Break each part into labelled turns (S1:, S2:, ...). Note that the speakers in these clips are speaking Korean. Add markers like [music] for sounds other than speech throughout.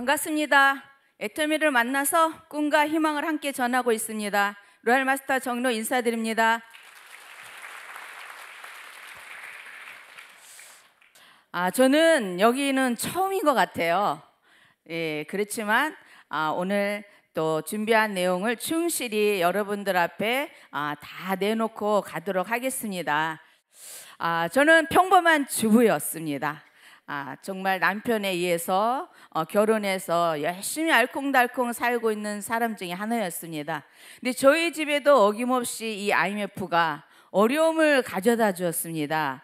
S1: 반갑습니다. 애터미를 만나서 꿈과 희망을 함께 전하고 있습니다. 로얄 마스터 정로 인사드립니다. 아, 저는 여기는 처음인 것 같아요. 예, 그렇지만 아, 오늘 또 준비한 내용을 충실히 여러분들 앞에 아, 다 내놓고 가도록 하겠습니다. 아, 저는 평범한 주부였습니다. 아, 정말 남편에 의해서 어, 결혼해서 열심히 알콩달콩 살고 있는 사람 중에 하나였습니다. 근데 저희 집에도 어김없이 이 IMF가 어려움을 가져다 주었습니다.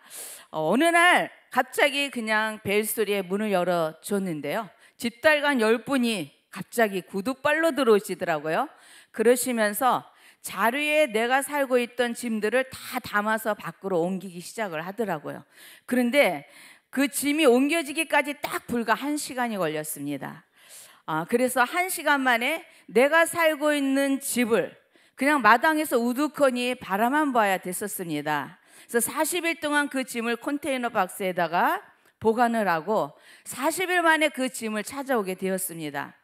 S1: 어, 어느 날 갑자기 그냥 벨소리에 문을 열어 줬는데요. 집달간 열 분이 갑자기 구두발로 들어오시더라고요. 그러시면서 자루에 내가 살고 있던 짐들을 다 담아서 밖으로 옮기기 시작을 하더라고요. 그런데 그 짐이 옮겨지기까지 딱 불과 한 시간이 걸렸습니다. 아, 그래서 한 시간 만에 내가 살고 있는 집을 그냥 마당에서 우두커니 바라만 봐야 됐었습니다. 그래서 40일 동안 그 짐을 컨테이너 박스에다가 보관을 하고 40일 만에 그 짐을 찾아오게 되었습니다.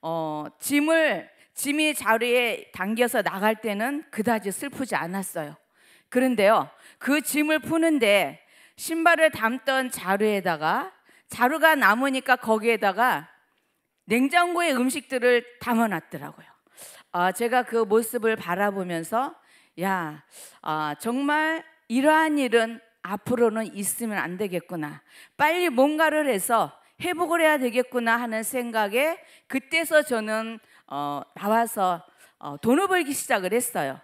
S1: 어, 짐을 짐이 자리에당겨서 나갈 때는 그다지 슬프지 않았어요. 그런데요, 그 짐을 푸는데 신발을 담던 자루에다가 자루가 남으니까 거기에다가 냉장고에 음식들을 담아놨더라고요. 아, 제가 그 모습을 바라보면서 야, 아, 정말 이러한 일은 앞으로는 있으면 안 되겠구나. 빨리 뭔가를 해서 회복을 해야 되겠구나 하는 생각에 그때서 저는 어, 나와서 어, 돈을 벌기 시작을 했어요.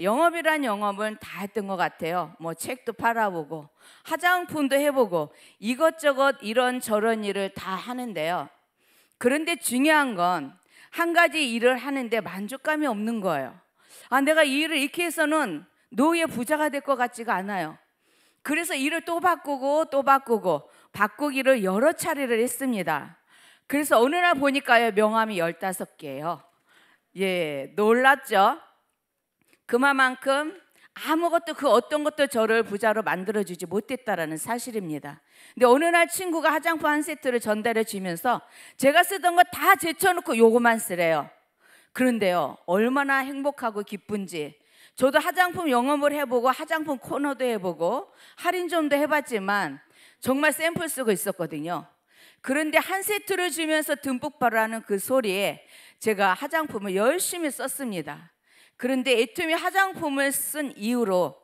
S1: 영업이란 영업은 다 했던 것 같아요. 뭐 책도 팔아보고 화장품도 해보고 이것저것 이런 저런 일을 다 하는데요. 그런데 중요한 건 한 가지 일을 하는데 만족감이 없는 거예요. 아, 내가 이 일을 이렇게 해서는 노후에 부자가 될 것 같지가 않아요. 그래서 일을 또 바꾸고 또 바꾸고 바꾸기를 여러 차례를 했습니다. 그래서 어느 날 보니까요, 명함이 15개예요. 예, 놀랐죠? 그만큼 아무것도 그 어떤 것도 저를 부자로 만들어주지 못했다라는 사실입니다. 근데 어느 날 친구가 화장품 한 세트를 전달해 주면서 제가 쓰던 거 다 제쳐놓고 요거만 쓰래요. 그런데요, 얼마나 행복하고 기쁜지. 저도 화장품 영업을 해보고 화장품 코너도 해보고 할인점도 해봤지만 정말 샘플 쓰고 있었거든요. 그런데 한 세트를 주면서 듬뿍 바라는 그 소리에 제가 화장품을 열심히 썼습니다. 그런데 애톰이 화장품을 쓴 이후로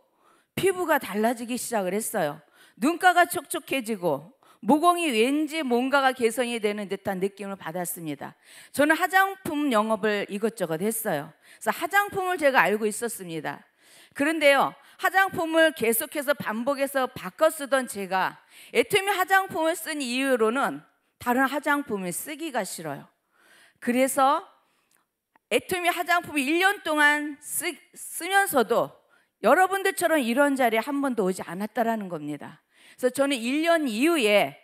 S1: 피부가 달라지기 시작을 했어요. 눈가가 촉촉해지고 모공이 왠지 뭔가가 개선이 되는 듯한 느낌을 받았습니다. 저는 화장품 영업을 이것저것 했어요. 그래서 화장품을 제가 알고 있었습니다. 그런데요, 화장품을 계속해서 반복해서 바꿔 쓰던 제가 애터미 화장품을 쓴 이유로는 다른 화장품을 쓰기가 싫어요. 그래서 애토미 화장품을 1년 동안 쓰, 쓰면서도 여러분들처럼 이런 자리에 한 번도 오지 않았다라는 겁니다. 그래서 저는 1년 이후에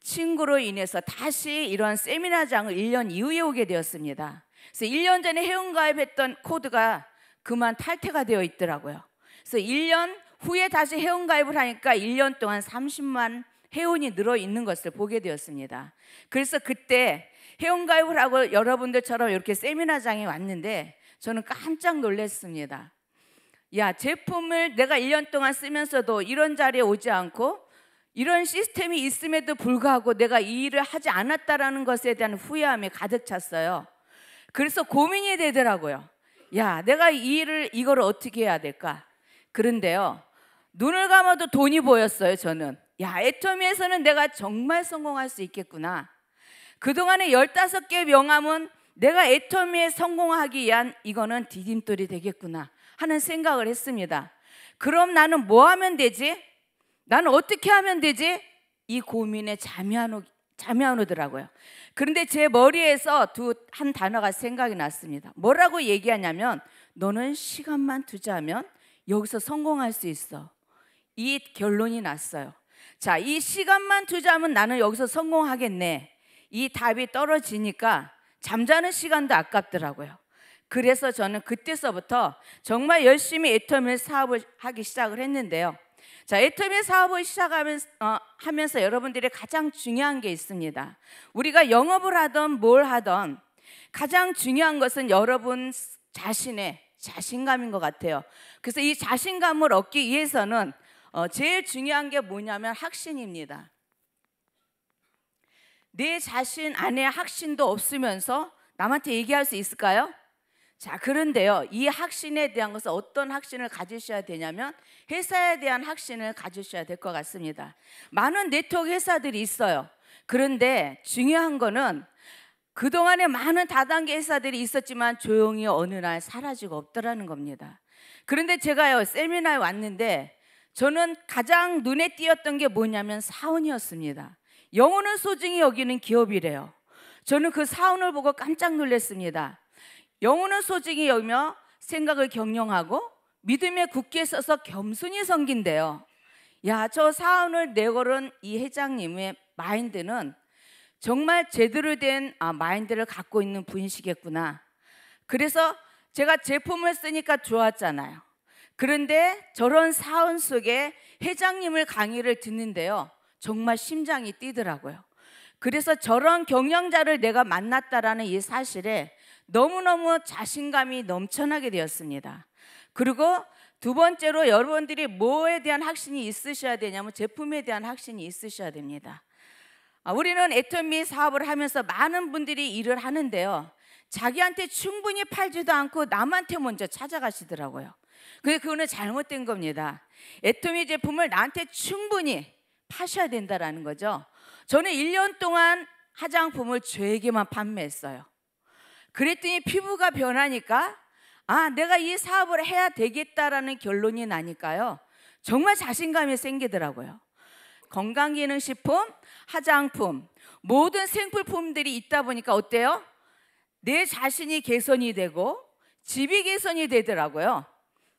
S1: 친구로 인해서 다시 이런 세미나장을 1년 이후에 오게 되었습니다. 그래서 1년 전에 회원가입했던 코드가 그만 탈퇴가 되어 있더라고요. 그래서 1년 후에 다시 회원가입을 하니까 1년 동안 30만 회원이 늘어 있는 것을 보게 되었습니다. 그래서 그때 회원가입을 하고 여러분들처럼 이렇게 세미나장에 왔는데 저는 깜짝 놀랐습니다. 야, 제품을 내가 1년 동안 쓰면서도 이런 자리에 오지 않고 이런 시스템이 있음에도 불구하고 내가 이 일을 하지 않았다라는 것에 대한 후회함이 가득 찼어요. 그래서 고민이 되더라고요. 야, 내가 이 일을 이걸 어떻게 해야 될까? 그런데요. 눈을 감아도 돈이 보였어요, 저는. 야, 애터미에서는 내가 정말 성공할 수 있겠구나. 그동안의 15개 명함은 내가 애터미에 성공하기 위한 이거는 디딤돌이 되겠구나 하는 생각을 했습니다. 그럼 나는 뭐 하면 되지? 나는 어떻게 하면 되지? 이 고민에 잠이 안, 오, 잠이 안 오더라고요. 그런데 제 머리에서 두 한 단어가 생각이 났습니다. 뭐라고 얘기하냐면 너는 시간만 투자하면 여기서 성공할 수 있어. 이 결론이 났어요. 자, 이 시간만 투자하면 나는 여기서 성공하겠네. 이 답이 떨어지니까 잠자는 시간도 아깝더라고요. 그래서 저는 그때서부터 정말 열심히 애터밀 사업을 하기 시작을 했는데요. 자, 애터밀 사업을 시작하면서 어, 하면서 여러분들이 가장 중요한 게 있습니다. 우리가 영업을 하던 뭘 하던 가장 중요한 것은 여러분 자신의 자신감인 것 같아요. 그래서 이 자신감을 얻기 위해서는 어, 제일 중요한 게 뭐냐면 확신입니다. 내 자신 안에 확신도 없으면서 남한테 얘기할 수 있을까요? 자, 그런데요. 이 확신에 대한 것은 어떤 확신을 가지셔야 되냐면 회사에 대한 확신을 가지셔야 될 것 같습니다. 많은 네트워크 회사들이 있어요. 그런데 중요한 거는 그동안에 많은 다단계 회사들이 있었지만 조용히 어느 날 사라지고 없더라는 겁니다. 그런데 제가요, 세미나에 왔는데 저는 가장 눈에 띄었던 게 뭐냐면 사원이었습니다. 영혼은 소중히 여기는 기업이래요. 저는 그 사원을 보고 깜짝 놀랐습니다. 영혼은 소중히 여며 생각을 경영하고 믿음에 굳게 서서 겸손히 섬긴대요. 야, 저 사원을 내걸은 이 회장님의 마인드는 정말 제대로 된 아, 마인드를 갖고 있는 분이시겠구나. 그래서 제가 제품을 쓰니까 좋았잖아요. 그런데 저런 사원 속에 회장님을 강의를 듣는데요. 정말 심장이 뛰더라고요. 그래서 저런 경영자를 내가 만났다라는 이 사실에 너무너무 자신감이 넘쳐나게 되었습니다. 그리고 두 번째로 여러분들이 뭐에 대한 확신이 있으셔야 되냐면 제품에 대한 확신이 있으셔야 됩니다. 아, 우리는 애터미 사업을 하면서 많은 분들이 일을 하는데요. 자기한테 충분히 팔지도 않고 남한테 먼저 찾아가시더라고요. 근데 그거는 잘못된 겁니다. 애터미 제품을 나한테 충분히 파셔야 된다라는 거죠. 저는 1년 동안 화장품을 죄에게만 판매했어요. 그랬더니 피부가 변하니까 아, 내가 이 사업을 해야 되겠다라는 결론이 나니까요. 정말 자신감이 생기더라고요. 건강기능식품, 화장품, 모든 생필품들이 있다 보니까 어때요? 내 자신이 개선이 되고 집이 개선이 되더라고요.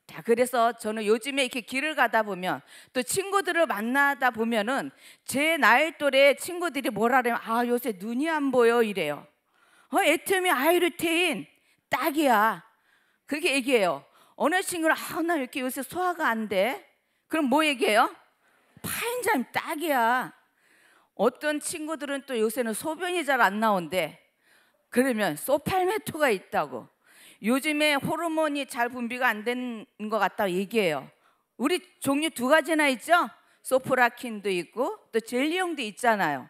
S1: 자, 그래서 저는 요즘에 이렇게 길을 가다 보면 또 친구들을 만나다 보면은 제 나이 또래 친구들이 뭐라 그러면 아, 요새 눈이 안 보여 이래요. 어, 애틈이 아이루테인 딱이야. 그게 얘기해요. 어느 친구는 아, 나 이렇게 요새 소화가 안 돼. 그럼 뭐 얘기해요? 파인잠 딱이야. 어떤 친구들은 또 요새는 소변이 잘 안 나온대. 그러면 소팔메토가 있다고. 요즘에 호르몬이 잘 분비가 안 된 것 같다 고 얘기해요. 우리 종류 두 가지나 있죠? 소프라킨도 있고 또 젤리용도 있잖아요.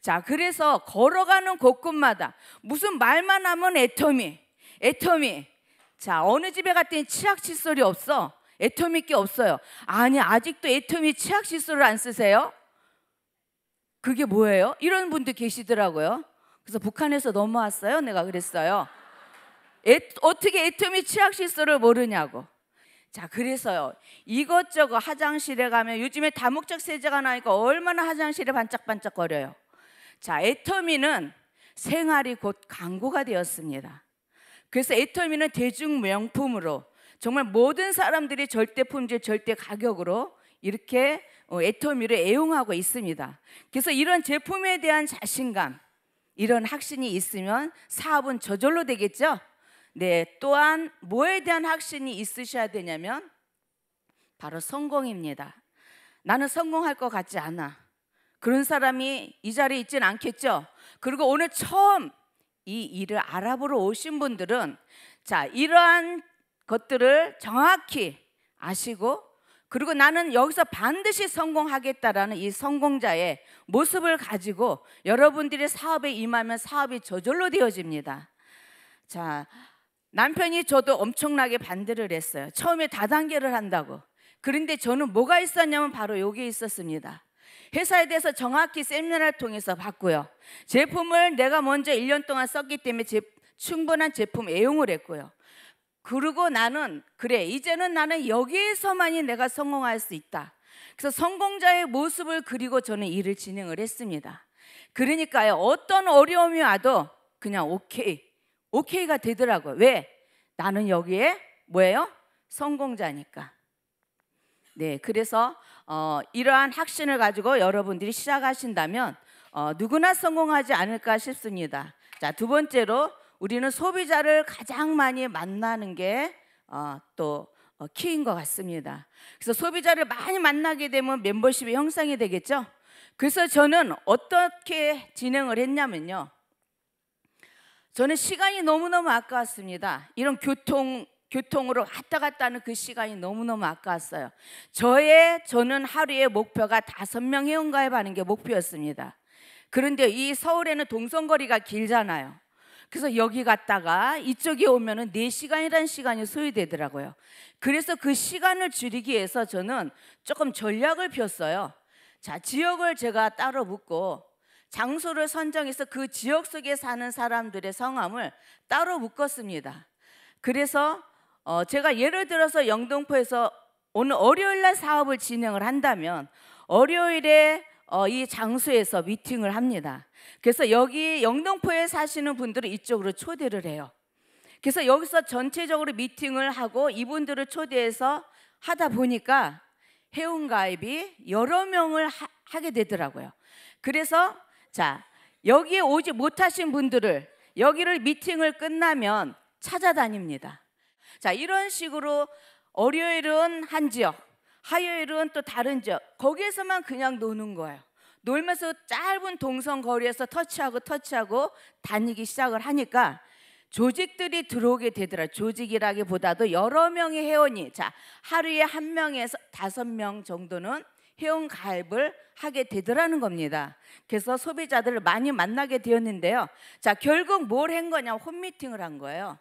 S1: 자, 그래서 걸어가는 곳곳마다 무슨 말만 하면 애터미, 애터미. 자, 어느 집에 갔더니 치약 칫솔이 없어. 애터미게 없어요. 아니, 아직도 애터미 치약 칫솔을 안 쓰세요? 그게 뭐예요? 이런 분들 계시더라고요. 그래서 북한에서 넘어왔어요. 내가 그랬어요. 애, 어떻게 애터미 치약 시설을 모르냐고. 자, 그래서요. 이것저것 화장실에 가면 요즘에 다목적 세제가 나니까 얼마나 화장실에 반짝반짝거려요. 자, 애터미는 생활이 곧 광고가 되었습니다. 그래서 애터미는 대중 명품으로 정말 모든 사람들이 절대 품질, 절대 가격으로 이렇게 어, 애터미를 애용하고 있습니다. 그래서 이런 제품에 대한 자신감, 이런 확신이 있으면 사업은 저절로 되겠죠? 네, 또한 뭐에 대한 확신이 있으셔야 되냐면 바로 성공입니다. 나는 성공할 것 같지 않아. 그런 사람이 이 자리에 있진 않겠죠. 그리고 오늘 처음 이 일을 알아보러 오신 분들은 자, 이러한 것들을 정확히 아시고 그리고 나는 여기서 반드시 성공하겠다라는 이 성공자의 모습을 가지고 여러분들이 사업에 임하면 사업이 저절로 되어집니다. 자, 남편이 저도 엄청나게 반대를 했어요. 처음에 다단계를 한다고. 그런데 저는 뭐가 있었냐면 바로 여기 있었습니다. 회사에 대해서 정확히 세미나를 통해서 봤고요. 제품을 내가 먼저 1년 동안 썼기 때문에 제, 충분한 제품 애용을 했고요. 그리고 나는 그래 이제는 나는 여기에서만이 내가 성공할 수 있다. 그래서 성공자의 모습을 그리고 저는 일을 진행을 했습니다. 그러니까요 어떤 어려움이 와도 그냥 오케이 오케이가 되더라고요. 왜? 나는 여기에 뭐예요? 성공자니까. 네, 그래서 어, 이러한 확신을 가지고 여러분들이 시작하신다면 어, 누구나 성공하지 않을까 싶습니다. 자, 두 번째로 우리는 소비자를 가장 많이 만나는 게또 어, 어, 키인 것 같습니다. 그래서 소비자를 많이 만나게 되면 멤버십이 형성이 되겠죠. 그래서 저는 어떻게 진행을 했냐면요. 저는 시간이 너무너무 아까웠습니다. 이런 교통 교통으로 왔다 갔다 하는 그 시간이 너무너무 아까웠어요. 저의 저는 하루에 목표가 다섯 명 회원가입 하는 게 목표였습니다. 그런데 이 서울에는 동선거리가 길잖아요. 그래서 여기 갔다가 이쪽에 오면은 4시간이라는 시간이 소요되더라고요. 그래서 그 시간을 줄이기 위해서 저는 조금 전략을 폈어요. 자, 지역을 제가 따로 묻고 장소를 선정해서 그 지역 속에 사는 사람들의 성함을 따로 묶었습니다. 그래서 어 제가 예를 들어서 영등포에서 오늘 월요일 날 사업을 진행을 한다면 월요일에 어이 장소에서 미팅을 합니다. 그래서 여기 영등포에 사시는 분들을 이쪽으로 초대를 해요. 그래서 여기서 전체적으로 미팅을 하고 이분들을 초대해서 하다 보니까 회원가입이 여러 명을 하, 게 되더라고요. 그래서 자, 여기에 오지 못하신 분들을 여기를 미팅을 끝나면 찾아다닙니다. 자, 이런 식으로 월요일은 한 지역, 화요일은 또 다른 지역. 거기에서만 그냥 노는 거예요. 놀면서 짧은 동선 거리에서 터치하고 터치하고 다니기 시작을 하니까 조직들이 들어오게 되더라. 조직이라기보다도 여러 명이 회원이 자 하루에 한 명에서 다섯 명 정도는 회원 가입을 하게 되더라는 겁니다. 그래서 소비자들을 많이 만나게 되었는데요. 자, 결국 뭘 한거냐 홈미팅을 한 거예요.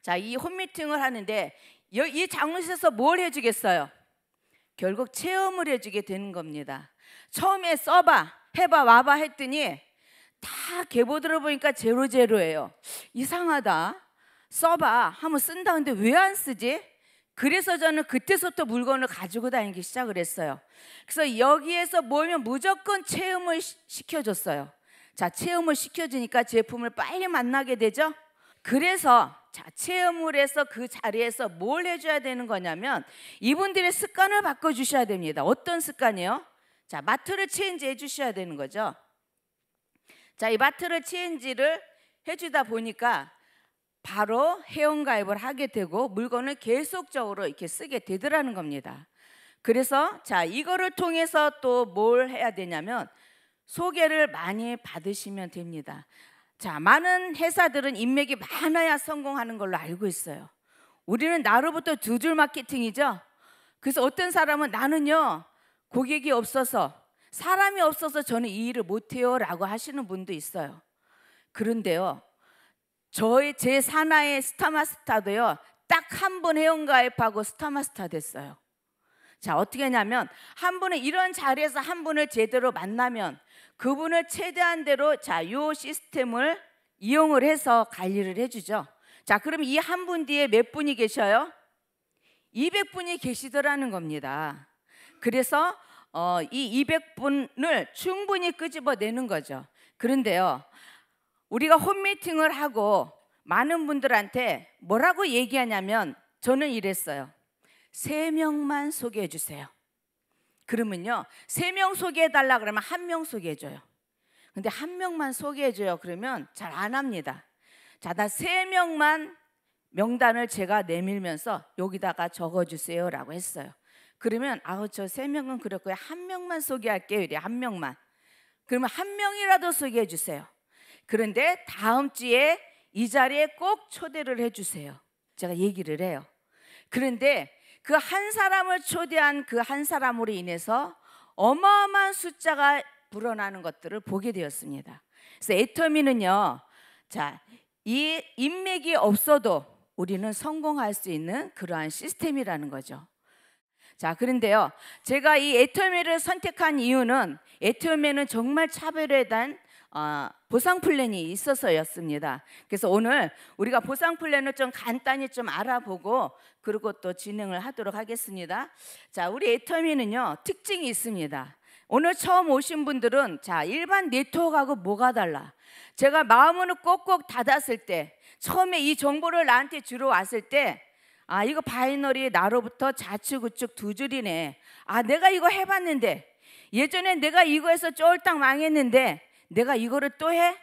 S1: 자, 이 홈미팅을 하는데 이 장소에서 뭘 해주겠어요? 결국 체험을 해주게 되는 겁니다. 처음에 써봐, 해봐, 와봐 했더니 다 개보 들어보니까 제로제로예요. 이상하다. 써봐. 한번 쓴다는데 왜 안 쓰지? 그래서 저는 그때서부터 물건을 가지고 다니기 시작을 했어요. 그래서 여기에서 모이면 무조건 체험을 시켜줬어요. 자, 체험을 시켜주니까 제품을 빨리 만나게 되죠? 그래서 자, 체험을 해서 그 자리에서 뭘 해줘야 되는 거냐면 이분들의 습관을 바꿔주셔야 됩니다. 어떤 습관이요? 자, 마트를 체인지 해주셔야 되는 거죠. 자, 이 마트를 체인지를 해주다 보니까 바로 회원가입을 하게 되고 물건을 계속적으로 이렇게 쓰게 되더라는 겁니다. 그래서 자 이거를 통해서 또 뭘 해야 되냐면 소개를 많이 받으시면 됩니다. 자 많은 회사들은 인맥이 많아야 성공하는 걸로 알고 있어요. 우리는 나로부터 두 줄 마케팅이죠. 그래서 어떤 사람은 나는요 고객이 없어서 사람이 없어서 저는 이 일을 못해요라고 하시는 분도 있어요. 그런데요 저희제 사나의 스타마스타도요. 딱 한 번 회원가입하고 스타마스타 됐어요. 자, 어떻게 하냐면 한 분을 이런 자리에서 한 분을 제대로 만나면 그분을 최대한 대로 자, 요 시스템을 이용을 해서 관리를 해 주죠. 자, 그럼 이 한 분 뒤에 몇 분이 계셔요? 200분이 계시더라는 겁니다. 그래서 어, 이 200분을 충분히 끄집어내는 거죠. 그런데요. 우리가 홈미팅을 하고 많은 분들한테 뭐라고 얘기하냐면 저는 이랬어요. 세 명만 소개해 주세요. 그러면요. 세 명 소개해 달라 그러면 한 명 소개해 줘요. 근데 한 명만 소개해 줘요. 그러면 잘 안 합니다. 자, 나세 명만 명단을 제가 내밀면서 여기다가 적어 주세요라고 했어요. 그러면 아우 저 세 명은 그렇고요. 한 명만 소개할게요. 이래 한 명만. 그러면 한 명이라도 소개해 주세요. 그런데 다음 주에 이 자리에 꼭 초대를 해주세요. 제가 얘기를 해요. 그런데 그 한 사람을 초대한 그 한 사람으로 인해서 어마어마한 숫자가 불어나는 것들을 보게 되었습니다. 그래서 애터미는요, 자, 이 인맥이 없어도 우리는 성공할 수 있는 그러한 시스템이라는 거죠. 자, 그런데요, 제가 이 애터미를 선택한 이유는 애터미는 정말 차별에 대한 아, 보상 플랜이 있어서였습니다. 그래서 오늘 우리가 보상 플랜을 좀 간단히 좀 알아보고 그리고 또 진행을 하도록 하겠습니다. 자, 우리 애터미는요 특징이 있습니다. 오늘 처음 오신 분들은 자 일반 네트워크하고 뭐가 달라? 제가 마음으로 꼭꼭 닫았을 때 처음에 이 정보를 나한테 주러 왔을 때 아, 이거 바이너리 나로부터 좌측 우측 두 줄이네. 아, 내가 이거 해봤는데 예전에 내가 이거해서 쫄딱 망했는데 내가 이거를 또 해?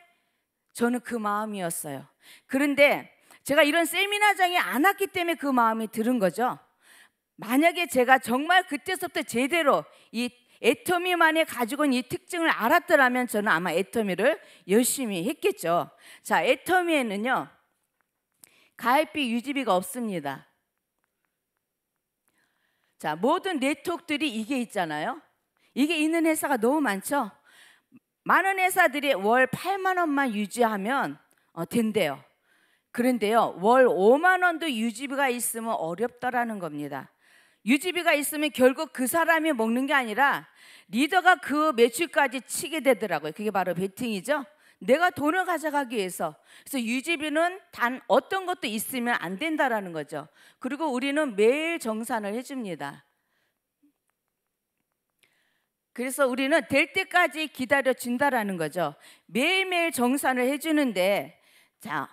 S1: 저는 그 마음이었어요. 그런데 제가 이런 세미나장에 안 왔기 때문에 그 마음이 들은 거죠. 만약에 제가 정말 그때서부터 제대로 이 애터미만이 가지고 있는 이 특징을 알았더라면 저는 아마 애터미를 열심히 했겠죠. 자, 애터미에는요. 가입비 유지비가 없습니다. 자, 모든 네트워크들이 이게 있잖아요. 이게 있는 회사가 너무 많죠. 많은 회사들이 월 8만 원만 유지하면 어, 된대요. 그런데요, 월 5만 원도 유지비가 있으면 어렵다라는 겁니다. 유지비가 있으면 결국 그 사람이 먹는 게 아니라 리더가 그 매출까지 치게 되더라고요. 그게 바로 베팅이죠. 내가 돈을 가져가기 위해서. 그래서 유지비는 단 어떤 것도 있으면 안 된다라는 거죠. 그리고 우리는 매일 정산을 해줍니다. 그래서 우리는 될 때까지 기다려 준다라는 거죠. 매일매일 정산을 해 주는데 자,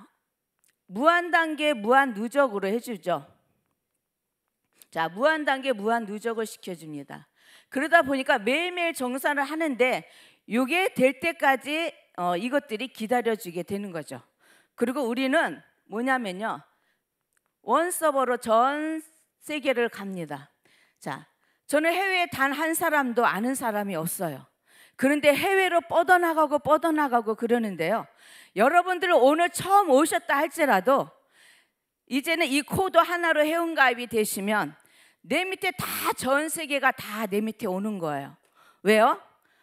S1: 무한 단계 무한 누적으로 해 주죠. 자, 무한 단계 무한 누적을 시켜 줍니다. 그러다 보니까 매일매일 정산을 하는데 요게 될 때까지 어, 이것들이 기다려지게 되는 거죠. 그리고 우리는 뭐냐면요. 원 서버로 전 세계를 갑니다. 자, 저는 해외에 단 한 사람도 아는 사람이 없어요. 그런데 해외로 뻗어나가고 뻗어나가고 그러는데요. 여러분들은 오늘 처음 오셨다 할지라도 이제는 이 코드 하나로 회원가입이 되시면 내 밑에 다 전 세계가 다 내 밑에 오는 거예요. 왜요?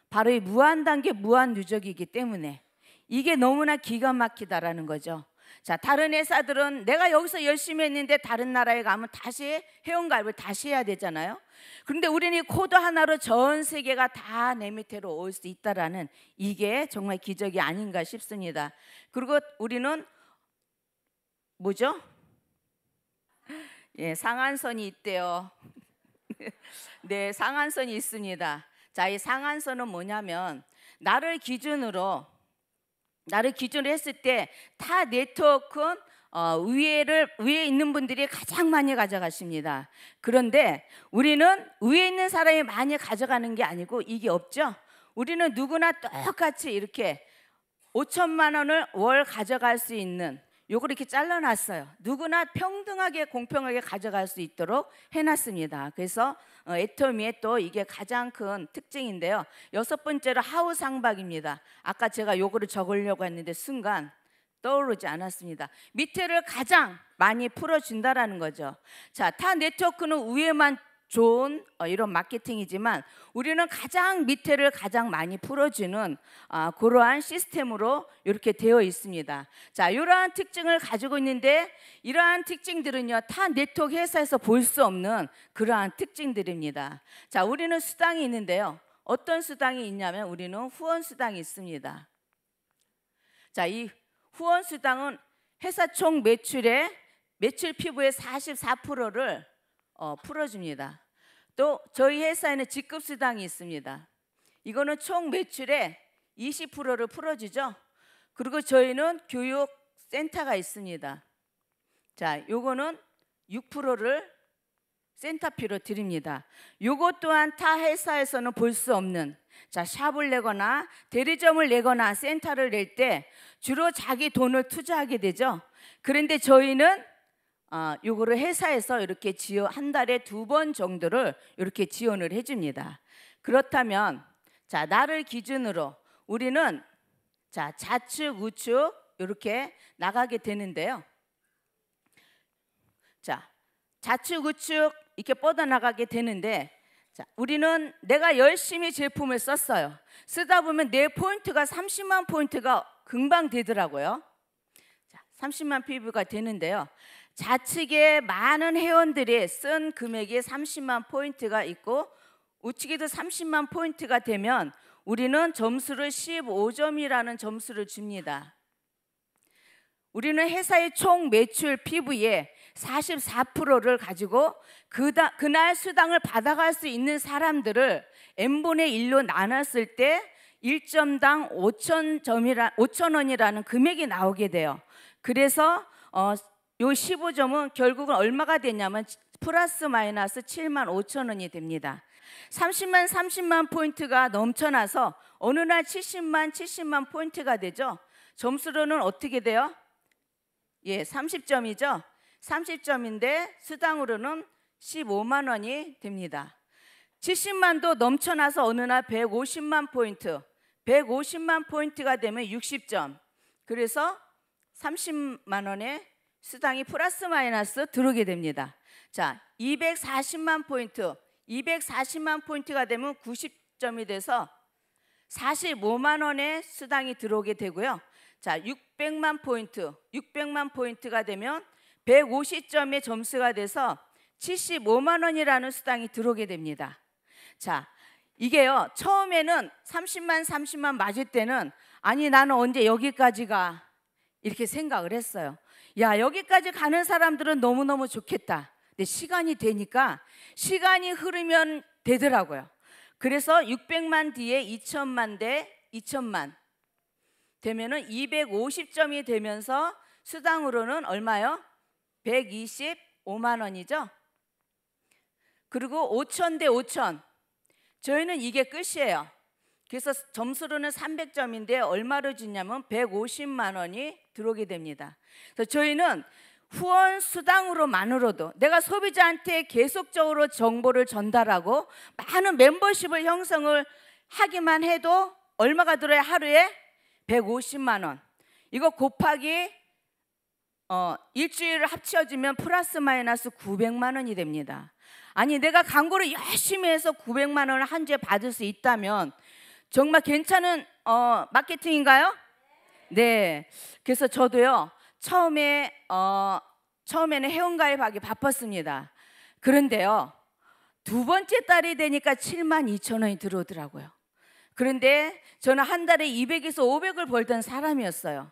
S1: 바로 이 무한 단계 무한 누적이기 때문에 이게 너무나 기가 막히다라는 거죠. 자, 다른 회사들은 내가 여기서 열심히 했는데 다른 나라에 가면 다시 회원가입을 다시 해야 되잖아요. 그런데 우리는 이 코드 하나로 전 세계가 다 내 밑으로 올 수 있다라는 이게 정말 기적이 아닌가 싶습니다. 그리고 우리는 뭐죠? 예, 상한선이 있대요. [laughs] 네, 상한선이 있습니다. 자, 이 상한선은 뭐냐면 나를 기준으로 나를 기준으로 했을 때 다네트워크 어, 위에를 위에 있는 분들이 가장 많이 가져가십니다. 그런데 우리는 위에 있는 사람이 많이 가져가는 게 아니고 이게 없죠. 우리는 누구나 똑같이 이렇게 5천만 원을 월 가져갈 수 있는 요걸 이렇게 잘라놨어요. 누구나 평등하게 공평하게 가져갈 수 있도록 해놨습니다. 그래서 어, 애터미의 또 이게 가장 큰 특징인데요. 여섯 번째로 하우 상박입니다. 아까 제가 요거를 적으려고 했는데 순간 떠오르지 않았습니다. 밑에를 가장 많이 풀어준다라는 거죠. 자, 타 네트워크는 위에만 좋은 어, 이런 마케팅이지만 우리는 가장 밑에를 가장 많이 풀어주는 아, 그러한 시스템으로 이렇게 되어 있습니다. 자, 이러한 특징을 가지고 있는데 이러한 특징들은요 타 네트워크 회사에서 볼 수 없는 그러한 특징들입니다. 자, 우리는 수당이 있는데요. 어떤 수당이 있냐면 우리는 후원 수당이 있습니다. 자, 이 후원 수당은 회사 총 매출의 매출 피부의 44%를 어, 풀어줍니다. 또 저희 회사에는 직급 수당이 있습니다. 이거는 총 매출의 20%를 풀어주죠. 그리고 저희는 교육 센터가 있습니다. 자, 요거는 6%를 센터피로 드립니다. 요것 또한 타 회사에서는 볼 수 없는 자, 샵을 내거나 대리점을 내거나 센터를 낼 때 주로 자기 돈을 투자하게 되죠. 그런데 저희는 아, 요거를 회사에서 이렇게 지원 한 달에 두 번 정도를 이렇게 지원을 해줍니다. 그렇다면 자 나를 기준으로 우리는 자 좌측 우측 이렇게 나가게 되는데요. 자 좌측 우측 이렇게 뻗어 나가게 되는데 자, 우리는 내가 열심히 제품을 썼어요. 쓰다 보면 내 포인트가 30만 포인트가 금방 되더라고요. 자, 30만 피부가 되는데요. 좌측에 많은 회원들이 쓴 금액이 30만 포인트가 있고 우측에도 30만 포인트가 되면 우리는 점수를 15점이라는 점수를 줍니다. 우리는 회사의 총 매출 피부에 44%를 가지고 그다, 그날 수당을 받아갈 수 있는 사람들을 n분의 1로 나눴을 때 1점당 5천 점이라 5천 원이라는 금액이 나오게 돼요. 그래서 어, 이 15점은 결국은 얼마가 됐냐면 플러스 마이너스 7만 5천 원이 됩니다. 30만 30만 포인트가 넘쳐나서 어느 날 70만 70만 포인트가 되죠. 점수로는 어떻게 돼요? 예, 30점이죠. 30점인데 수당으로는 15만 원이 됩니다. 70만도 넘쳐나서 어느 날 150만 포인트, 150만 포인트가 되면 60점. 그래서 30만 원에 수당이 플러스 마이너스 들어오게 됩니다. 자, 240만 포인트, 240만 포인트가 되면 90점이 돼서 45만 원의 수당이 들어오게 되고요. 자, 600만 포인트, 600만 포인트가 되면 150점의 점수가 돼서 75만 원이라는 수당이 들어오게 됩니다. 자, 이게요. 처음에는 30만 30만 맞을 때는 아니 나는 언제 여기까지가 이렇게 생각을 했어요. 야, 여기까지 가는 사람들은 너무너무 좋겠다. 근데 시간이 되니까 시간이 흐르면 되더라고요. 그래서 600만 뒤에 2천만 대 2천만 되면은 250점이 되면서 수당으로는 얼마요? 125만 원이죠. 그리고 5천 대 5천. 저희는 이게 끝이에요. 그래서 점수로는 300점인데 얼마로 주냐면 150만 원이 들어오게 됩니다. 그래서 저희는 후원 수당으로만으로도 내가 소비자한테 계속적으로 정보를 전달하고 많은 멤버십을 형성을 하기만 해도 얼마가 들어야 하루에 150만 원. 이거 곱하기 어, 일주일을 합쳐지면 플러스 마이너스 900만 원이 됩니다. 아니 내가 광고를 열심히 해서 900만 원을 한 주에 받을 수 있다면 정말 괜찮은 어, 마케팅인가요? 네. 그래서 저도요. 처음에 어 처음에는 회원가입하기 바빴습니다. 그런데요. 두 번째 딸이 되니까 7만 2천 원이 들어오더라고요. 그런데 저는 한 달에 200에서 500을 벌던 사람이었어요.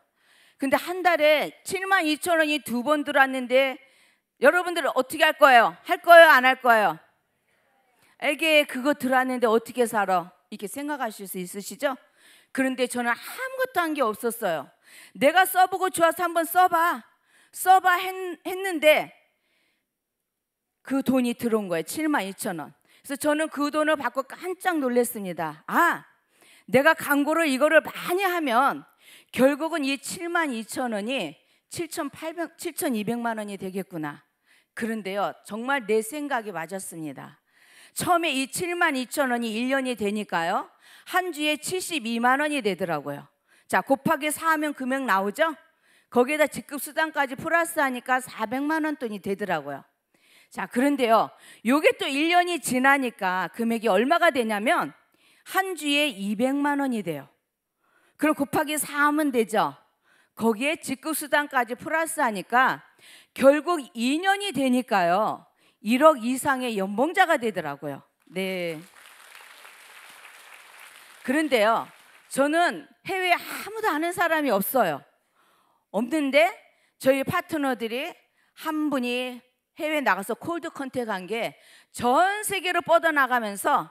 S1: 근데 한 달에 7만 2천 원이 두 번 들어왔는데 여러분들은 어떻게 할 거예요? 할 거예요? 안 할 거예요? 이게 그거 들어왔는데 어떻게 살아? 이렇게 생각하실 수 있으시죠? 그런데 저는 아무것도 한 게 없었어요. 내가 써보고 좋아서 한번 써봐. 써봐 했, 했는데 그 돈이 들어온 거예요. 7만 2천 원. 그래서 저는 그 돈을 받고 깜짝 놀랐습니다. 아, 내가 광고를 이거를 많이 하면 결국은 이 7만 2천 원이 7,800, 7,200만 원이 되겠구나. 그런데요, 정말 내 생각이 맞았습니다. 처음에 이 7만 2천 원이 1년이 되니까요. 한 주에 72만 원이 되더라고요. 자, 곱하기 4하면 금액 나오죠? 거기에다 직급 수당까지 플러스 하니까 400만 원 돈이 되더라고요. 자, 그런데요. 요게 또 1년이 지나니까 금액이 얼마가 되냐면 한 주에 200만 원이 돼요. 그럼 곱하기 4하면 되죠. 거기에 직급 수당까지 플러스 하니까 결국 2년이 되니까요. 1억 이상의 연봉자가 되더라고요. 네. 그런데요, 저는 해외에 아무도 아는 사람이 없어요. 없는데 저희 파트너들이 한 분이 해외 나가서 콜드 컨택한 게 전 세계로 뻗어나가면서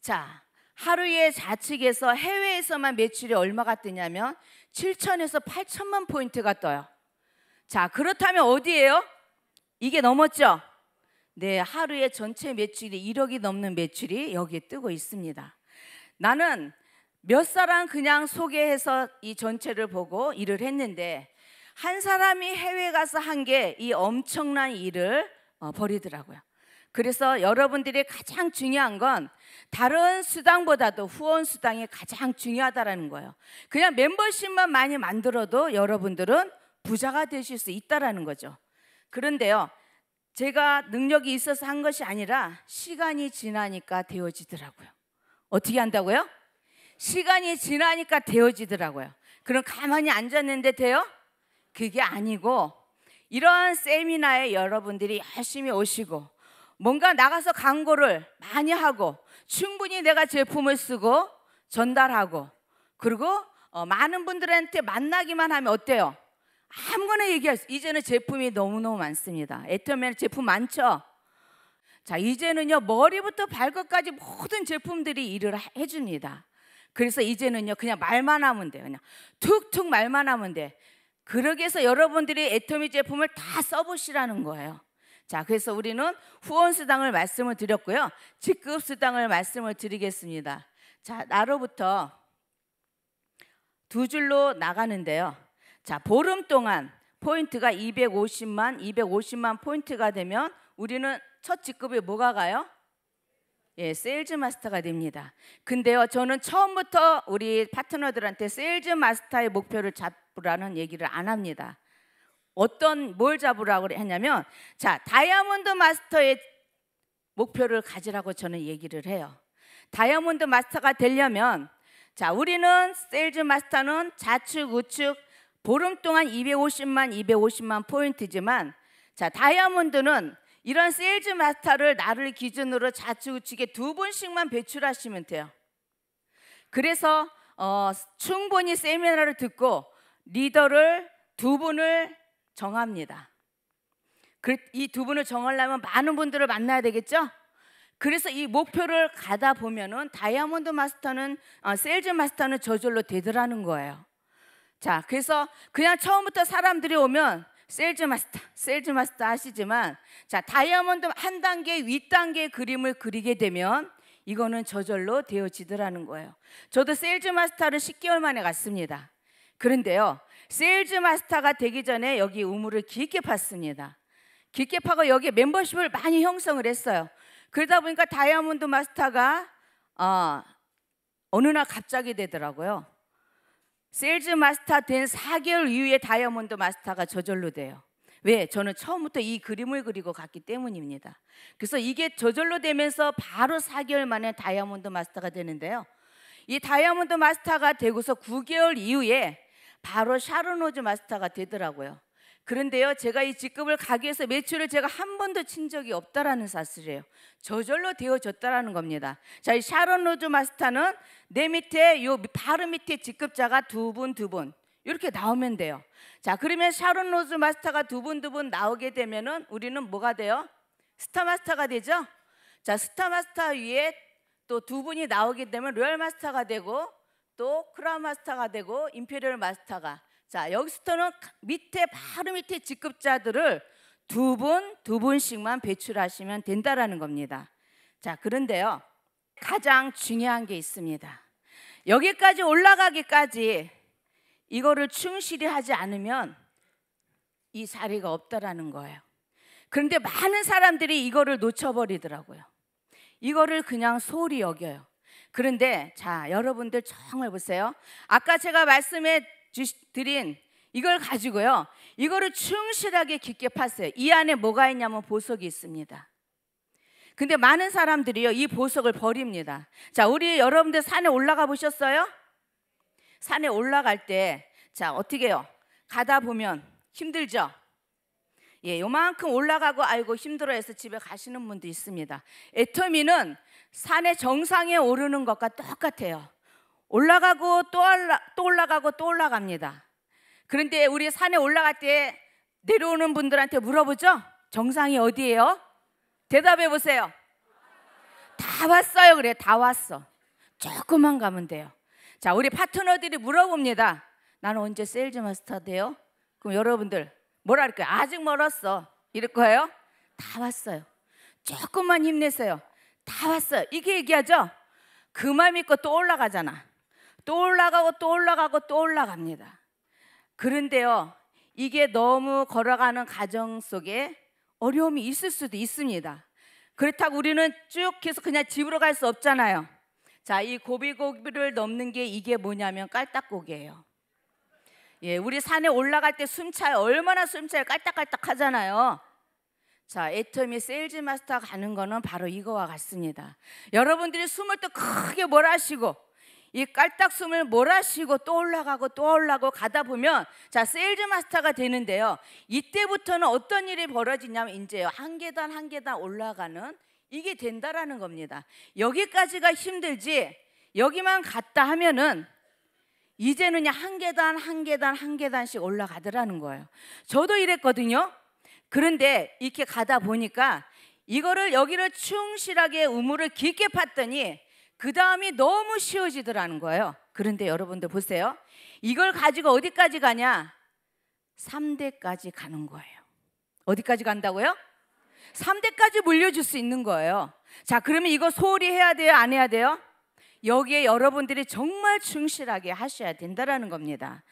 S1: 자, 하루에 좌측에서 해외에서만 매출이 얼마가 뜨냐면 7천에서 8천만 포인트가 떠요. 자, 그렇다면 어디예요? 이게 넘었죠? 네, 하루의 전체 매출이 1억이 넘는 매출이 여기에 뜨고 있습니다. 나는 몇 사람 그냥 소개해서 이 전체를 보고 일을 했는데 한 사람이 해외 가서 한 게 이 엄청난 일을 어, 벌이더라고요. 그래서 여러분들이 가장 중요한 건 다른 수당보다도 후원 수당이 가장 중요하다라는 거예요. 그냥 멤버십만 많이 만들어도 여러분들은 부자가 되실 수 있다라는 거죠. 그런데요. 제가 능력이 있어서 한 것이 아니라 시간이 지나니까 되어지더라고요. 어떻게 한다고요? 시간이 지나니까 되어지더라고요. 그럼 가만히 앉았는데 돼요? 그게 아니고 이런 세미나에 여러분들이 열심히 오시고 뭔가 나가서 광고를 많이 하고 충분히 내가 제품을 쓰고 전달하고 그리고 어, 많은 분들한테 만나기만 하면 어때요? 아무거나 얘기할 수 이제는 제품이 너무너무 많습니다. 애터맨 제품 많죠? 자, 이제는요. 머리부터 발끝까지 모든 제품들이 일을 해 줍니다. 그래서 이제는요. 그냥 말만 하면 돼요. 그냥 툭툭 말만 하면 돼. 그러기 위해서 여러분들이 애터미 제품을 다 써보시라는 거예요. 자, 그래서 우리는 후원수당을 말씀을 드렸고요. 직급수당을 말씀을 드리겠습니다. 자, 나로부터 두 줄로 나가는데요. 자, 보름 동안 포인트가 250만, 250만 포인트가 되면 우리는 첫 직급이 뭐가 가요? 예, 세일즈 마스터가 됩니다. 근데요, 저는 처음부터 우리 파트너들한테 세일즈 마스터의 목표를 잡으라는 얘기를 안 합니다. 어떤 뭘 잡으라고 했냐면, 자, 다이아몬드 마스터의 목표를 가지라고 저는 얘기를 해요. 다이아몬드 마스터가 되려면, 자, 우리는 세일즈 마스터는 좌측, 우측, 보름 동안 250만, 250만 포인트지만 자 다이아몬드는 이런 세일즈 마스터를 나를 기준으로 좌측우측에 두 번씩만 배출하시면 돼요. 그래서 어, 충분히 세미나를 듣고 리더를 두 분을 정합니다. 그, 이두 분을 정하려면 많은 분들을 만나야 되겠죠? 그래서 이 목표를 가다 보면은 다이아몬드 마스터는 어, 세일즈 마스터는 저절로 되더라는 거예요. 자, 그래서 그냥 처음부터 사람들이 오면 셀즈 마스터, 셀즈 마스터 하시지만 자, 다이아몬드 한 단계 윗단계 그림을 그리게 되면 이거는 저절로 되어지더라는 거예요. 저도 세일즈 마스터를 10개월 만에 갔습니다. 그런데요, 세일즈 마스터가 되기 전에 여기 우물을 깊게 팠습니다. 깊게 파고 여기 멤버십을 많이 형성을 했어요. 그러다 보니까 다이아몬드 마스터가 어, 어느 날 갑자기 되더라고요. 세일즈 마스터 된 4개월 이후에 다이아몬드 마스터가 저절로 돼요. 왜? 저는 처음부터 이 그림을 그리고 갔기 때문입니다. 그래서 이게 저절로 되면서 바로 4개월 만에 다이아몬드 마스터가 되는데요. 이 다이아몬드 마스터가 되고서 9개월 이후에 바로 샤르노즈 마스터가 되더라고요. 그런데요, 제가 이 직급을 가기 위해서 매출을 제가 한 번도 친 적이 없다라는 사실이에요. 저절로 되어졌다라는 겁니다. 자, 이 샤론 로즈 마스터는 내 밑에 요 바로 밑에 직급자가 두 분, 두 분. 이렇게 나오면 돼요. 자, 그러면 샤론 로즈 마스터가 두 분, 두 분 나오게 되면은 우리는 뭐가 돼요? 스타 마스터가 되죠? 자, 스타 마스터 위에 또 두 분이 나오게 되면 로얄 마스터가 되고 또 크라운 마스터가 되고 임페리얼 마스터가 자, 여기서부터는 밑에 바로 밑에 직급자들을 두 분, 두 분씩만 배출하시면 된다라는 겁니다. 자, 그런데요. 가장 중요한 게 있습니다. 여기까지 올라가기까지 이거를 충실히 하지 않으면 이 자리가 없다라는 거예요. 그런데 많은 사람들이 이거를 놓쳐버리더라고요. 이거를 그냥 소홀히 여겨요. 그런데 자, 여러분들 정말 보세요. 아까 제가 말씀해 드린 이걸 가지고요. 이거를 충실하게 깊게 팠어요. 이 안에 뭐가 있냐면 보석이 있습니다. 근데 많은 사람들이요. 이 보석을 버립니다. 자, 우리 여러분들 산에 올라가 보셨어요? 산에 올라갈 때 자, 어떻게 해요? 가다 보면 힘들죠. 예, 요만큼 올라가고 아이고 힘들어해서 집에 가시는 분도 있습니다. 에터미는 산의 정상에 오르는 것과 똑같아요. 올라가고 또, 올라, 또 올라가고 또 올라갑니다. 그런데 우리 산에 올라갈 때 내려오는 분들한테 물어보죠? 정상이 어디예요? 대답해 보세요. 다 왔어요. 그래, 다 왔어. 조금만 가면 돼요. 자, 우리 파트너들이 물어봅니다. 나는 언제 세일즈 마스터 돼요? 그럼 여러분들 뭐라 할까요? 아직 멀었어. 이럴 거예요? 다 왔어요. 조금만 힘내세요. 다 왔어요. 이게 얘기하죠? 그마말있고또 올라가잖아. 또 올라가고 또 올라가고 또 올라갑니다. 그런데요, 이게 너무 걸어가는 과정 속에 어려움이 있을 수도 있습니다. 그렇다고 우리는 쭉 계속 그냥 집으로 갈 수 없잖아요. 자, 이 고비고비를 넘는 게 이게 뭐냐면 깔딱고기예요. 예, 우리 산에 올라갈 때 숨차요. 얼마나 숨차요. 깔딱깔딱 하잖아요. 자, 애터미 세일즈 마스터 가는 거는 바로 이거와 같습니다. 여러분들이 숨을 또 크게 뭘하시고 이 깔딱숨을 몰아쉬고 또 올라가고 또 올라가고 가다 보면 자 세일즈 마스터가 되는데요. 이때부터는 어떤 일이 벌어지냐면 이제요 한 계단 한 계단 올라가는 이게 된다라는 겁니다. 여기까지가 힘들지 여기만 갔다 하면은 이제는 한 계단 한 계단 한 계단씩 올라가더라는 거예요. 저도 이랬거든요. 그런데 이렇게 가다 보니까 이거를 여기를 충실하게 우물을 깊게 팠더니 그 다음이 너무 쉬워지더라는 거예요. 그런데 여러분들 보세요. 이걸 가지고 어디까지 가냐? 3대까지 가는 거예요. 어디까지 간다고요? 3대까지 물려줄 수 있는 거예요. 자, 그러면 이거 소홀히 해야 돼요? 안 해야 돼요? 여기에 여러분들이 정말 충실하게 하셔야 된다라는 겁니다.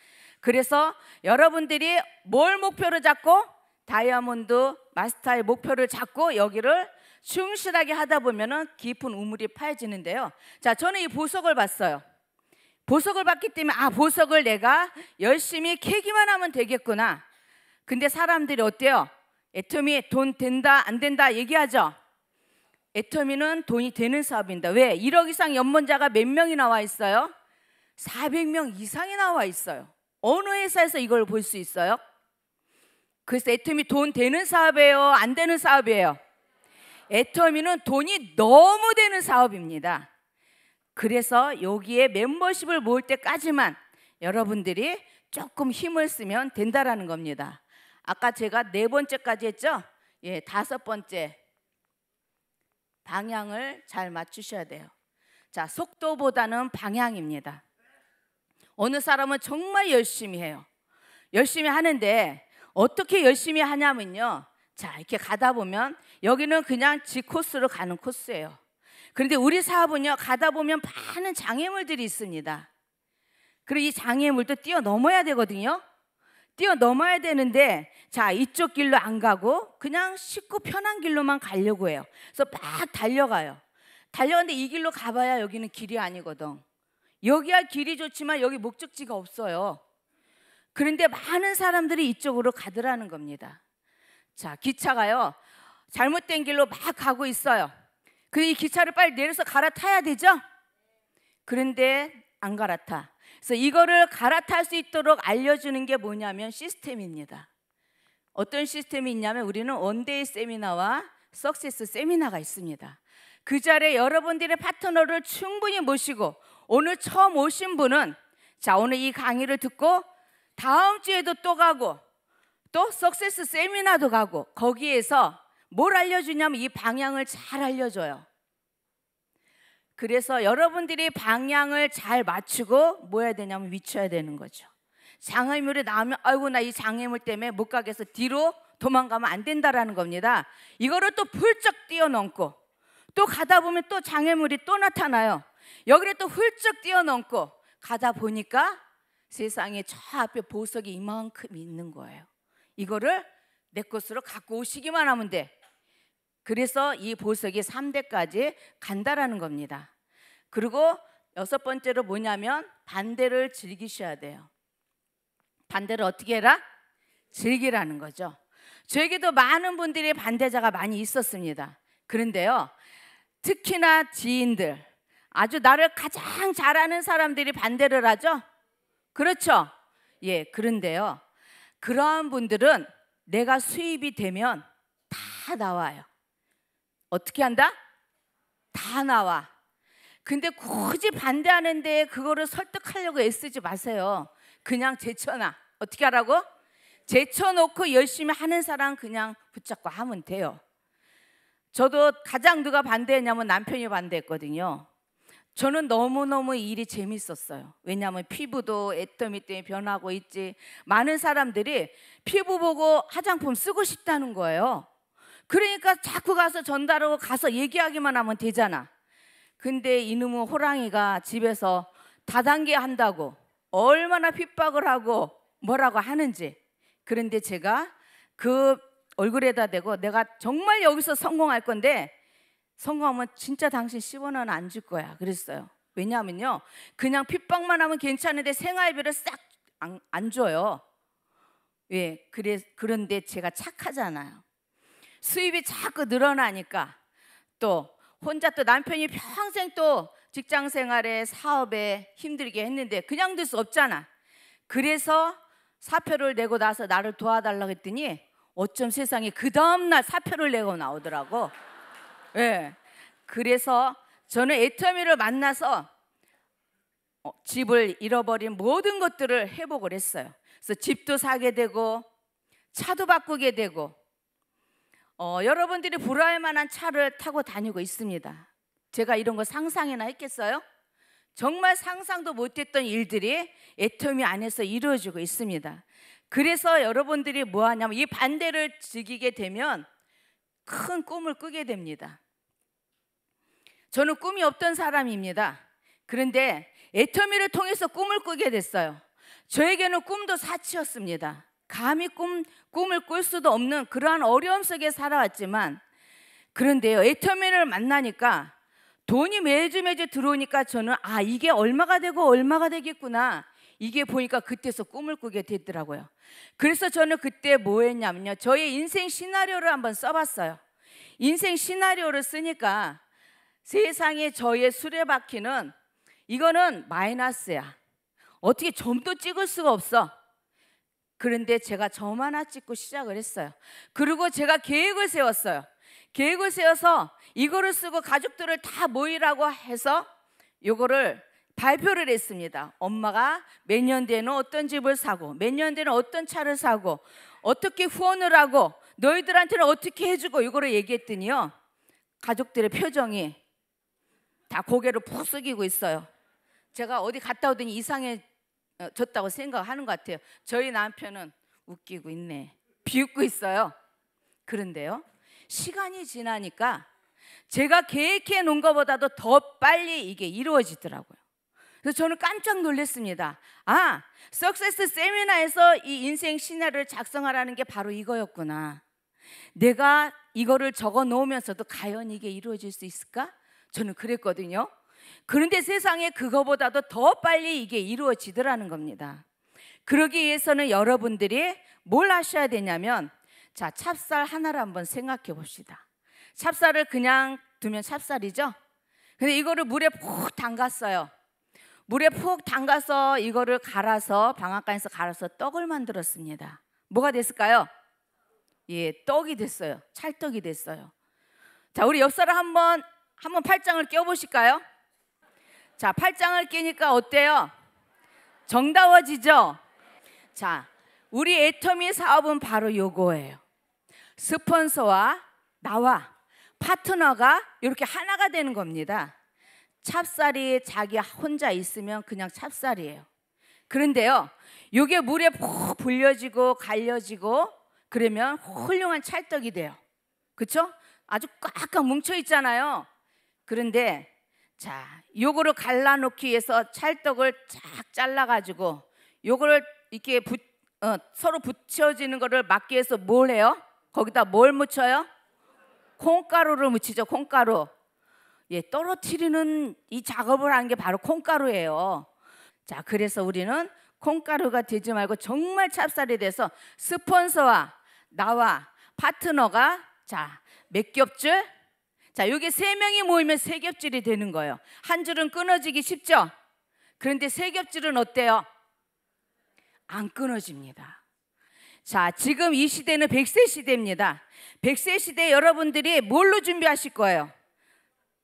S1: 그래서 여러분들이 뭘 목표로 잡고 다이아몬드 마스터의 목표를 잡고 여기를 충실하게 하다 보면은 깊은 우물이 파여지는데요. 자, 저는 이 보석을 봤어요. 보석을 봤기 때문에 아, 보석을 내가 열심히 캐기만 하면 되겠구나. 근데 사람들이 어때요? 애터미 돈 된다 안 된다 얘기하죠. 애터미는 돈이 되는 사업입니다. 왜? 1억 이상 연봉자가 몇 명이 나와 있어요? 400명 이상이 나와 있어요. 어느 회사에서 이걸 볼 수 있어요? 그래서 애터미 돈 되는 사업이에요? 안 되는 사업이에요? 애터미는 돈이 너무 되는 사업입니다. 그래서 여기에 멤버십을 모을 때까지만 여러분들이 조금 힘을 쓰면 된다라는 겁니다. 아까 제가 네 번째까지 했죠? 예, 다섯 번째. 방향을 잘 맞추셔야 돼요. 자, 속도보다는 방향입니다. 어느 사람은 정말 열심히 해요. 열심히 하는데 어떻게 열심히 하냐면요. 자, 이렇게 가다 보면 여기는 그냥 지 코스로 가는 코스예요. 그런데 우리 사업은요, 가다 보면 많은 장애물들이 있습니다. 그리고 이 장애물도 뛰어넘어야 되거든요. 뛰어넘어야 되는데, 자, 이쪽 길로 안 가고 그냥 쉽고 편한 길로만 가려고 해요. 그래서 막 달려가요. 달려가는데 이 길로 가봐야 여기는 길이 아니거든. 여기야 길이 좋지만 여기 목적지가 없어요. 그런데 많은 사람들이 이쪽으로 가더라는 겁니다. 자, 기차가요. 잘못된 길로 막 가고 있어요. 그 이 기차를 빨리 내려서 갈아타야 되죠? 그런데 안 갈아타. 그래서 이거를 갈아탈 수 있도록 알려주는 게 뭐냐면 시스템입니다. 어떤 시스템이 있냐면 우리는 원데이 세미나와 석세스 세미나가 있습니다. 그 자리에 여러분들의 파트너를 충분히 모시고 오늘 처음 오신 분은 자 오늘 이 강의를 듣고 다음 주에도 또 가고 또 석세스 세미나도 가고 거기에서 뭘 알려주냐면 이 방향을 잘 알려줘요. 그래서 여러분들이 방향을 잘 맞추고 뭐 해야 되냐면 위쳐야 되는 거죠. 장애물이 나오면 아이고 나 이 장애물 때문에 못 가겠어 뒤로 도망가면 안 된다라는 겁니다. 이거를 또 훌쩍 뛰어넘고 또 가다 보면 또 장애물이 또 나타나요. 여기를 또 훌쩍 뛰어넘고 가다 보니까 세상에 저 앞에 보석이 이만큼 있는 거예요. 이거를 내 것으로 갖고 오시기만 하면 돼. 그래서 이 보석이 3대까지 간다라는 겁니다. 그리고 여섯 번째로 뭐냐면 반대를 즐기셔야 돼요. 반대를 어떻게 해라? 즐기라는 거죠. 저에게도 많은 분들이 반대자가 많이 있었습니다. 그런데요, 특히나 지인들, 아주 나를 가장 잘 아는 사람들이 반대를 하죠? 그렇죠? 예, 그런데요, 그러한 분들은 내가 수입이 되면 다 나와요. 어떻게 한다? 다 나와. 근데 굳이 반대하는데 그거를 설득하려고 애쓰지 마세요. 그냥 제쳐놔. 어떻게 하라고? 제쳐놓고 열심히 하는 사람 그냥 붙잡고 하면 돼요. 저도 가장 누가 반대했냐면 남편이 반대했거든요. 저는 너무너무 일이 재밌었어요. 왜냐하면 피부도 애터미 때에 변하고 있지. 많은 사람들이 피부 보고 화장품 쓰고 싶다는 거예요. 그러니까 자꾸 가서 전달하고 가서 얘기하기만 하면 되잖아. 근데 이놈의 호랑이가 집에서 다단계 한다고 얼마나 핍박을 하고 뭐라고 하는지. 그런데 제가 그 얼굴에다 대고 내가 정말 여기서 성공할 건데 성공하면 진짜 당신 10원은 안 줄 거야. 그랬어요. 왜냐하면요. 그냥 핍박만 하면 괜찮은데 생활비를 싹안안 줘요. 예, 그래, 그런데 제가 착하잖아요. 수입이 자꾸 늘어나니까 또 혼자 또 남편이 평생 또 직장 생활에 사업에 힘들게 했는데 그냥 둘수 없잖아. 그래서 사표를 내고 나서 나를 도와달라고 했더니 어쩜 세상에 그 다음날 사표를 내고 나오더라고. 네. 그래서 저는 애터미를 만나서 어, 집을 잃어버린 모든 것들을 회복을 했어요. 그래서 집도 사게 되고 차도 바꾸게 되고 어, 여러분들이 불러할 만한 차를 타고 다니고 있습니다. 제가 이런 거 상상이나 했겠어요? 정말 상상도 못했던 일들이 애터미 안에서 이루어지고 있습니다. 그래서 여러분들이 뭐 하냐면 이 반대를 즐기게 되면 큰 꿈을 꾸게 됩니다. 저는 꿈이 없던 사람입니다. 그런데 애터미를 통해서 꿈을 꾸게 됐어요. 저에게는 꿈도 사치였습니다. 감히 꿈, 꿈을 꿀 수도 없는 그러한 어려움 속에 살아왔지만 그런데요. 애터미를 만나니까 돈이 매주 매주 들어오니까 저는 아 이게 얼마가 되고 얼마가 되겠구나 이게 보니까 그때서 꿈을 꾸게 되더라고요. 그래서 저는 그때 뭐 했냐면요. 저의 인생 시나리오를 한번 써봤어요. 인생 시나리오를 쓰니까 세상에 저의 수레바퀴는 이거는 마이너스야. 어떻게 점도 찍을 수가 없어. 그런데 제가 점 하나 찍고 시작을 했어요. 그리고 제가 계획을 세웠어요. 계획을 세워서 이거를 쓰고 가족들을 다 모이라고 해서 이거를 발표를 했습니다. 엄마가 몇 년 뒤에는 어떤 집을 사고, 몇 년 뒤에는 어떤 차를 사고, 어떻게 후원을 하고, 너희들한테는 어떻게 해주고, 이거를 얘기했더니요. 가족들의 표정이 다 고개를 푹 숙이고 있어요. 제가 어디 갔다 오더니 이상해졌다고 어, 생각하는 것 같아요. 저희 남편은 웃기고 있네. 비웃고 있어요. 그런데요. 시간이 지나니까 제가 계획해 놓은 것보다도 더 빨리 이게 이루어지더라고요. 그래서 저는 깜짝 놀랐습니다. 아, 석세스 세미나에서 이 인생 시나를 작성하라는 게 바로 이거였구나. 내가 이거를 적어 놓으면서도 과연 이게 이루어질 수 있을까? 저는 그랬거든요. 그런데 세상에 그거보다도 더 빨리 이게 이루어지더라는 겁니다. 그러기 위해서는 여러분들이 뭘 하셔야 되냐면, 자, 찹쌀 하나를 한번 생각해 봅시다. 찹쌀을 그냥 두면 찹쌀이죠? 근데 이거를 물에 푹 담갔어요. 물에 푹 담가서 이거를 갈아서 방앗간에서 갈아서 떡을 만들었습니다. 뭐가 됐을까요? 예, 떡이 됐어요. 찰떡이 됐어요. 자, 우리 옆 사람 한번 한번 팔짱을 껴보실까요? 자, 팔짱을 끼니까 어때요? 정다워지죠? 자, 우리 애터미 사업은 바로 요거예요. 스폰서와 나와 파트너가 이렇게 하나가 되는 겁니다. 찹쌀이 자기 혼자 있으면 그냥 찹쌀이에요. 그런데요, 요게 물에 푹 불려지고 갈려지고 그러면 훌륭한 찰떡이 돼요. 그쵸 아주 꽉꽉 뭉쳐 있잖아요. 그런데 자, 요거를 갈라놓기 위해서 찰떡을 쫙 잘라가지고 요거를 이렇게 부, 어, 서로 붙여지는 거를 막기 위해서 뭘 해요? 거기다 뭘 묻혀요? 콩가루를 묻히죠, 콩가루. 예, 떨어뜨리는 이 작업을 하는 게 바로 콩가루예요. 자, 그래서 우리는 콩가루가 되지 말고 정말 찹쌀이 돼서 스폰서와 나와 파트너가 자, 몇 겹줄? 자, 요게 세 명이 모이면 세 겹줄이 되는 거예요. 한 줄은 끊어지기 쉽죠? 그런데 세 겹줄은 어때요? 안 끊어집니다. 자, 지금 이 시대는 100세 시대입니다. 100세 시대 여러분들이 뭘로 준비하실 거예요?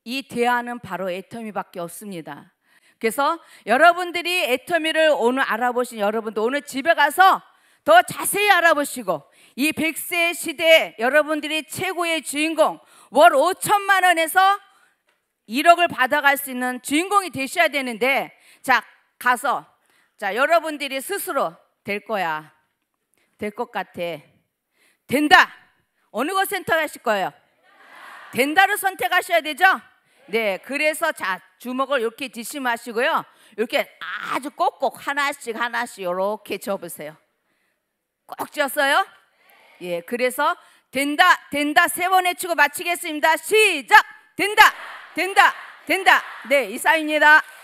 S1: 이 대안은 바로 애터미밖에 없습니다. 그래서 여러분들이 애터미를 오늘 알아보신 여러분도 오늘 집에 가서 더 자세히 알아보시고 이 100세 시대 여러분들이 최고의 주인공, 월 5천만 원에서 1억을 받아갈 수 있는 주인공이 되셔야 되는데 자 가서 자 여러분들이 스스로 될 거야 될 것 같아 된다 어느 것 센터 하실 거예요 된다를 선택하셔야 되죠 네 그래서 자 주먹을 이렇게 지심하시고요 이렇게 아주 꼭꼭 하나씩 하나씩 이렇게 접으세요 꼭쥐었어요예 그래서 된다, 된다 세 번 해치고 마치겠습니다. 시작! 된다, 된다, 된다. 네, 이상입니다